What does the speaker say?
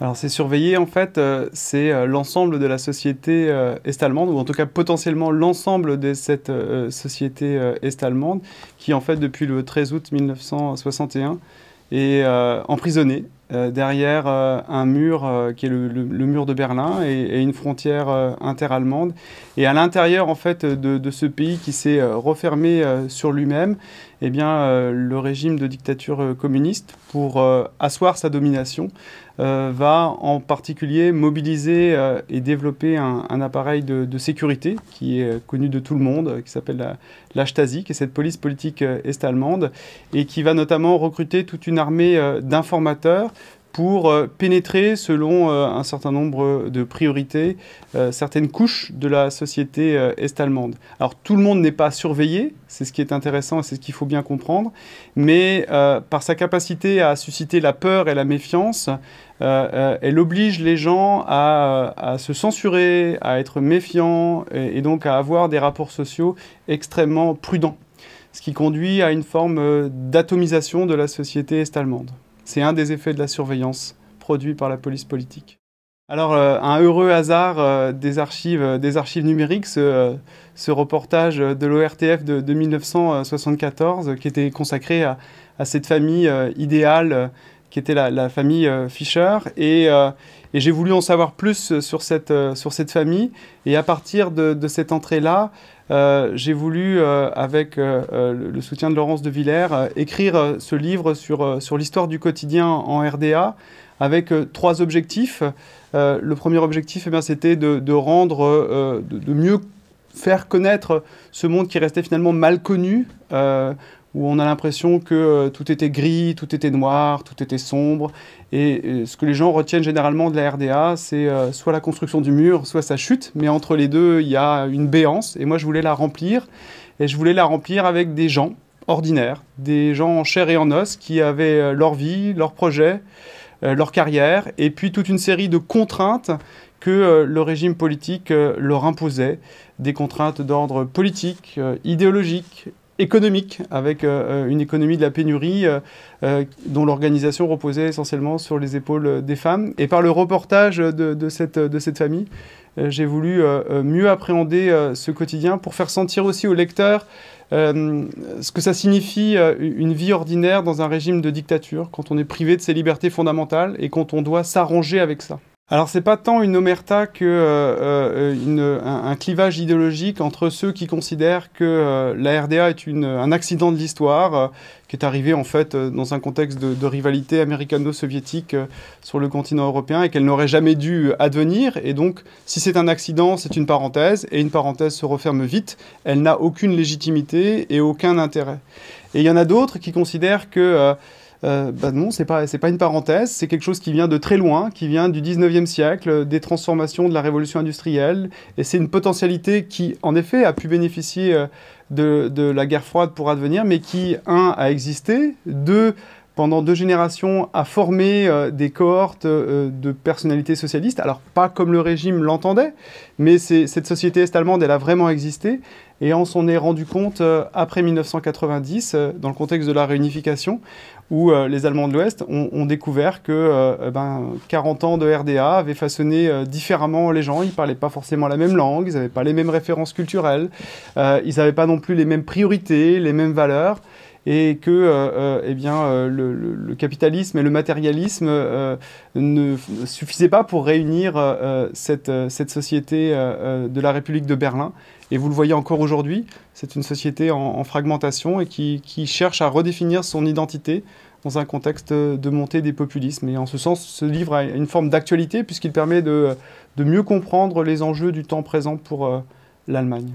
Alors c'est surveillé en fait, euh, c'est euh, l'ensemble de la société euh, est-allemande, ou en tout cas potentiellement l'ensemble de cette société est-allemande, qui en fait depuis le 13 août 1961 est emprisonnée derrière un mur qui est le, mur de Berlin et, une frontière inter-allemande. Et à l'intérieur en fait de, ce pays qui s'est refermé sur lui-même, eh bien, euh, le régime de dictature euh, communiste, pour euh, asseoir sa domination, va en particulier mobiliser et développer un, appareil de, sécurité qui est connu de tout le monde, qui s'appelle la, qui est cette police politique est-allemande, et qui va notamment recruter toute une armée d'informateurs pour euh, pénétrer, selon euh, un certain nombre de priorités, euh, certaines couches de la société est-allemande. Alors tout le monde n'est pas surveillé, c'est ce qui est intéressant et c'est ce qu'il faut bien comprendre, mais par sa capacité à susciter la peur et la méfiance, elle oblige les gens à, se censurer, à être méfiants et donc à avoir des rapports sociaux extrêmement prudents, ce qui conduit à une forme d'atomisation de la société est-allemande. C'est un des effets de la surveillance produit par la police politique. Alors, euh, un heureux hasard euh, des, archives, euh, des archives numériques, ce, reportage de l'ORTF de, 1974 qui était consacré à cette famille idéale qui était la, famille euh, Fischer. Euh, et, j'ai voulu en savoir plus euh, sur cette, sur cette famille. Et à partir de, cette entrée-là, j'ai voulu, avec le soutien de Laurence de Villers, écrire ce livre sur, sur l'histoire du quotidien en RDA avec trois objectifs. le premier objectif, eh bien c'était de, rendre, de, mieux faire connaître ce monde qui restait finalement mal connu, où on a l'impression que euh, tout était gris, tout était noir, tout était sombre. Et, euh, ce que les gens retiennent généralement de la RDA, c'est euh, soit la construction du mur, soit sa chute. Mais entre les deux, il y a une béance. Et moi, je voulais la remplir. Et je voulais la remplir avec des gens ordinaires, des gens en chair et en os qui avaient leur vie, leurs projet, leur carrière, et puis toute une série de contraintes que le régime politique leur imposait, des contraintes d'ordre politique, idéologique, économique, avec euh, euh, une économie de la pénurie euh, dont l'organisation reposait essentiellement sur les épaules des femmes. Et par le reportage de, cette, de cette famille, j'ai voulu mieux appréhender ce quotidien pour faire sentir aussi au lecteur ce que ça signifie une vie ordinaire dans un régime de dictature, quand on est privé de ses libertés fondamentales et quand on doit s'arranger avec ça. Alors c'est pas tant une omerta que euh, euh, un, clivage idéologique entre ceux qui considèrent que euh, la RDA est une, un accident de l'histoire qui est arrivé en fait dans un contexte de, de rivalité américano-soviétique sur le continent européen et qu'elle n'aurait jamais dû advenir. Et donc si c'est un accident, c'est une parenthèse et une parenthèse se referme vite. Elle n'a aucune légitimité et aucun intérêt. Et il y en a d'autres qui considèrent que euh, bah non, c'est pas, pas une parenthèse, c'est quelque chose qui vient de très loin, qui vient du 19e siècle, des transformations de la révolution industrielle, et c'est une potentialité qui, en effet, a pu bénéficier euh, de, la guerre froide pour advenir, mais qui, un, a existé, deux, pendant deux générations a formé euh, des cohortes de personnalités socialistes. Alors, pas comme le régime l'entendait, mais cette société est-allemande, elle a vraiment existé. Et on s'en est rendu compte euh, après 1990, euh, dans le contexte de la réunification, où euh, les Allemands de l'Ouest ont, découvert que eh ben, 40 ans de RDA avaient façonné différemment les gens. Ils ne parlaient pas forcément la même langue, ils n'avaient pas les mêmes références culturelles, ils n'avaient pas non plus les mêmes priorités, les mêmes valeurs et que euh, euh, eh bien, euh, le, capitalisme et le matérialisme ne suffisaient pas pour réunir cette, société de la République de Berlin. Et vous le voyez encore aujourd'hui, c'est une société en, fragmentation et qui, cherche à redéfinir son identité dans un contexte de montée des populismes. Et en ce sens, ce livre a une forme d'actualité puisqu'il permet de, mieux comprendre les enjeux du temps présent pour l'Allemagne.